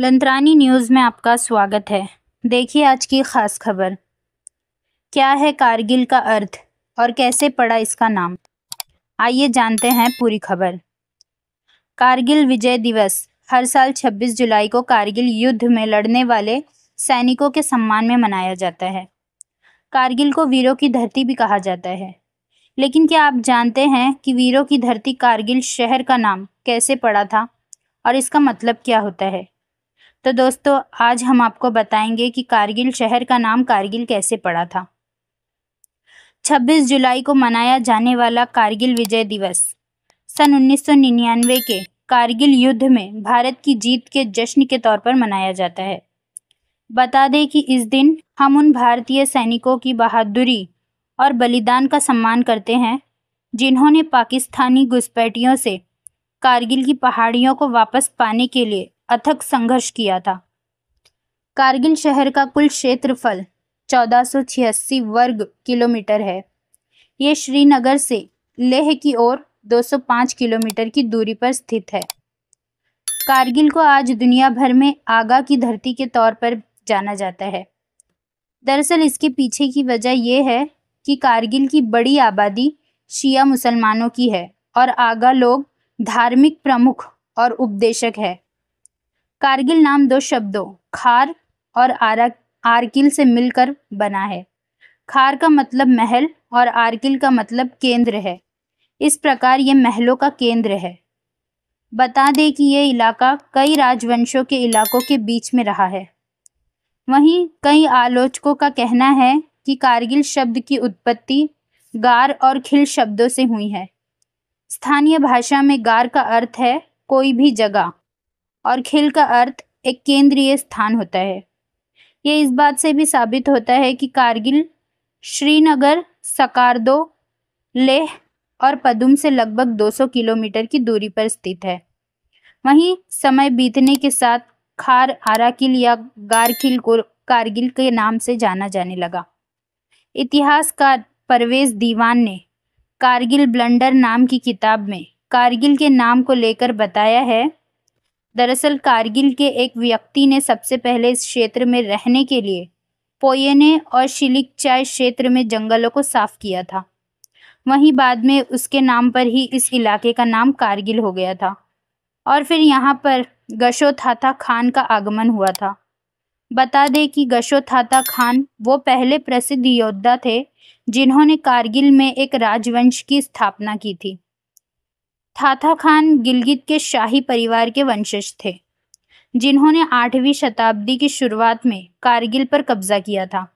लंतरानी news में आपका स्वागत है देखिए आज की ख़ास खबर क्या है कारगिल का अर्थ और कैसे पड़ा इसका नाम आइए जानते हैं पूरी खबर कारगिल विजय दिवस हर साल 26 जुलाई को कारगिल युद्ध में लड़ने वाले सैनिकों के सम्मान में मनाया जाता है कारगिल को वीरों की धरती भी कहा जाता है लेकिन क्या आप जानते हैं कि वीरों की धरती कारगिल शहर का नाम कैसे पड़ा था और इसका मतलब क्या होता है तो दोस्तों आज हम आपको बताएंगे कि कारगिल शहर का नाम कारगिल कैसे पड़ा था 26 जुलाई को मनाया जाने वाला कारगिल विजय दिवस सन 1999 के कारगिल युद्ध में भारत की जीत के जश्न के तौर पर मनाया जाता है बता दें कि इस दिन हम उन भारतीय सैनिकों की बहादुरी और बलिदान का सम्मान करते हैं जिन्होंने पाकिस्तानी घुसपैठियों से कारगिल की पहाड़ियों को वापस पाने के लिए अथक संघर्ष किया था कारगिल शहर का कुल क्षेत्रफल चौदह वर्ग किलोमीटर है ये श्रीनगर से लेह की ओर 205 किलोमीटर की दूरी पर स्थित है कारगिल को आज दुनिया भर में आगा की धरती के तौर पर जाना जाता है दरअसल इसके पीछे की वजह यह है कि कारगिल की बड़ी आबादी शिया मुसलमानों की है और आगा लोग धार्मिक प्रमुख और उपदेशक है कारगिल नाम दो शब्दों खार और आरा आरकिल से मिलकर बना है खार का मतलब महल और आरकिल का मतलब केंद्र है इस प्रकार ये महलों का केंद्र है बता दें कि ये इलाका कई राजवंशों के इलाकों के बीच में रहा है वहीं कई आलोचकों का कहना है कि कारगिल शब्द की उत्पत्ति गार और खिल शब्दों से हुई है स्थानीय भाषा में गार का अर्थ है कोई भी जगह और खिल का अर्थ एक केंद्रीय स्थान होता है ये इस बात से भी साबित होता है कि कारगिल श्रीनगर सकारदो लेह और पदुम से लगभग 200 किलोमीटर की दूरी पर स्थित है वहीं समय बीतने के साथ खार आराकिल या गारकिल को कारगिल के नाम से जाना जाने लगा इतिहासकार परवेज दीवान ने कारगिल ब्लंडर नाम की किताब में कारगिल के नाम को लेकर बताया है दरअसल कारगिल के एक व्यक्ति ने सबसे पहले इस क्षेत्र में रहने के लिए पोयने और शिलिक चाय क्षेत्र में जंगलों को साफ किया था वहीं बाद में उसके नाम पर ही इस इलाके का नाम कारगिल हो गया था और फिर यहाँ पर गशो थाता खान का आगमन हुआ था बता दें कि गशो थाता खान वो पहले प्रसिद्ध योद्धा थे जिन्होंने कारगिल में एक राजवंश की स्थापना की थी थाथा खान गिलगित के शाही परिवार के वंशज थे जिन्होंने आठवीं शताब्दी की शुरुआत में कारगिल पर कब्जा किया था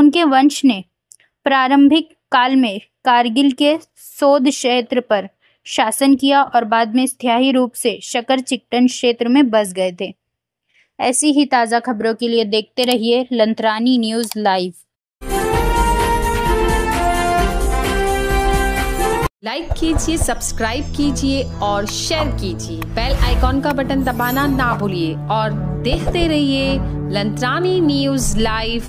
उनके वंश ने प्रारंभिक काल में कारगिल के सोद क्षेत्र पर शासन किया और बाद में स्थायी रूप से शकर चिकटन क्षेत्र में बस गए थे ऐसी ही ताज़ा खबरों के लिए देखते रहिए लंतरानी न्यूज़ लाइव लाइक कीजिए सब्सक्राइब कीजिए और शेयर कीजिए बेल आइकॉन का बटन दबाना ना भूलिए और देखते रहिए लंत्रानी न्यूज लाइव